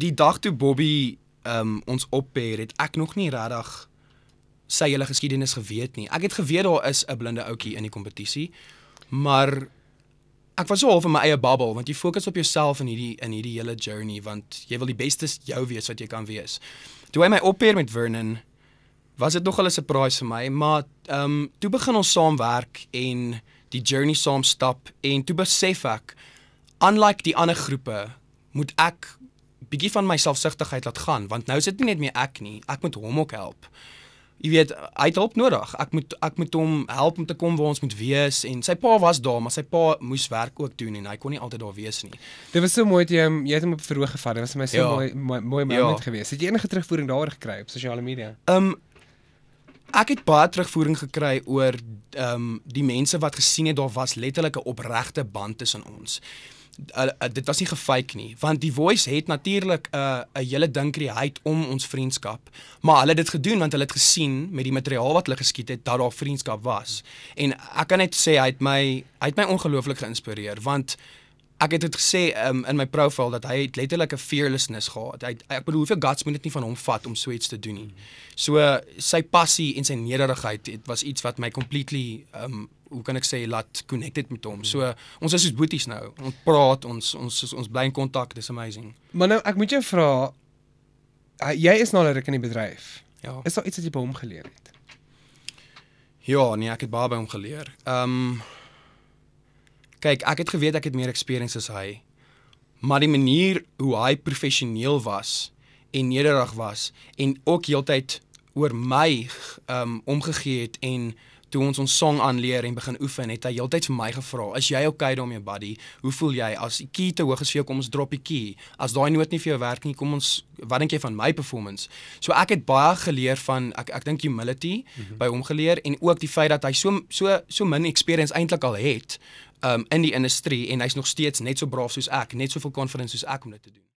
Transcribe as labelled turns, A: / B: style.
A: die dag toe Bobby um, ons opper het ek nog nie regtig sy hele geskiedenis geweet nie. Ek het geweet daar is 'n blinde ouetjie in die kompetisie, maar ek was so half in my eie bubbel want jy fokus op jouself in hierdie in hierdie hele journey want jy wil die beste jou wees wat jy kan wees. Toe hy my opper met Vernon was dit nog 'n surprise vir my, maar ehm um, toe begin ons saam werk en die journey saam stap en toe besef ek unlike die ander groepe moet ek bietjie van my selfsugtigheid laat gaan want nou is dit nie net meer ek nie ek moet hom ook help jy weet hy het hulp nodig ek moet ek moet hom help om te kom waar ons moet wees en sy pa was daar maar sy pa moes werk ook doen en hy kon nie altyd daar wees nie dit
B: was so mooi toe jy hom jy het hom op verhoog gevat dit was vir my so ja. mooi mooi, mooi ja. moment geweest het jy enige terugvoering daaroor gekry op sosiale media ehm
A: um, ek het baie terugvoering gekry oor ehm um, die mense wat gesien het daar was letterlik 'n opregte band tussen ons. Uh, uh, dit was nie gefake nie want die voice het natuurlik 'n uh, eh, 'n hele ding create om ons vriendskap maar hulle het dit gedoen want hulle het gesien met die materiaal wat hulle geskiet het dat daar vriendskap was en ek kan net sê hy het my hy het my ongelooflik geïnspireer want ek het dit gesê um, in my profiel dat hy het letterlik 'n fearlessness gehad. Hy ek bedoel hoeveel guts moet dit nie van hom vat om so iets te doen nie. So sy passie en sy nederigheid het was iets wat my completely um hoe kan ek sê laat connected met hom. So ons is soos boeties nou. Ons praat, ons ons ons, ons bly in kontak. It's amazing.
B: Maar nou ek moet jou vra jy is nou al ruk in die bedryf. Ja. Is daar iets wat jy by hom geleer het?
A: Ja, nee, ek het baie by hom geleer. Um Kyk, ek het geweet ek het meer experience as hy. Maar die manier hoe hy professioneel was en nederig was en ook heeltyd oor my um omgegee het en toe ons ons song aanleer en begin oefen, het hy heeltyds vir my gevra, "Is jy okay daarmee, buddy? Hoe voel jy as die key te hoog is vir jou? Kom ons drop die key. As daai noot nie vir jou werk nie, kom ons wat dink jy van my performance?" So ek het baie geleer van ek ek dink humility mm -hmm. by hom geleer en ook die feit dat hy so so so min experience eintlik al het um, in die industrie en hy's nog steeds net so braaf soos ek, net soveel confidence soos ek om dit te doen.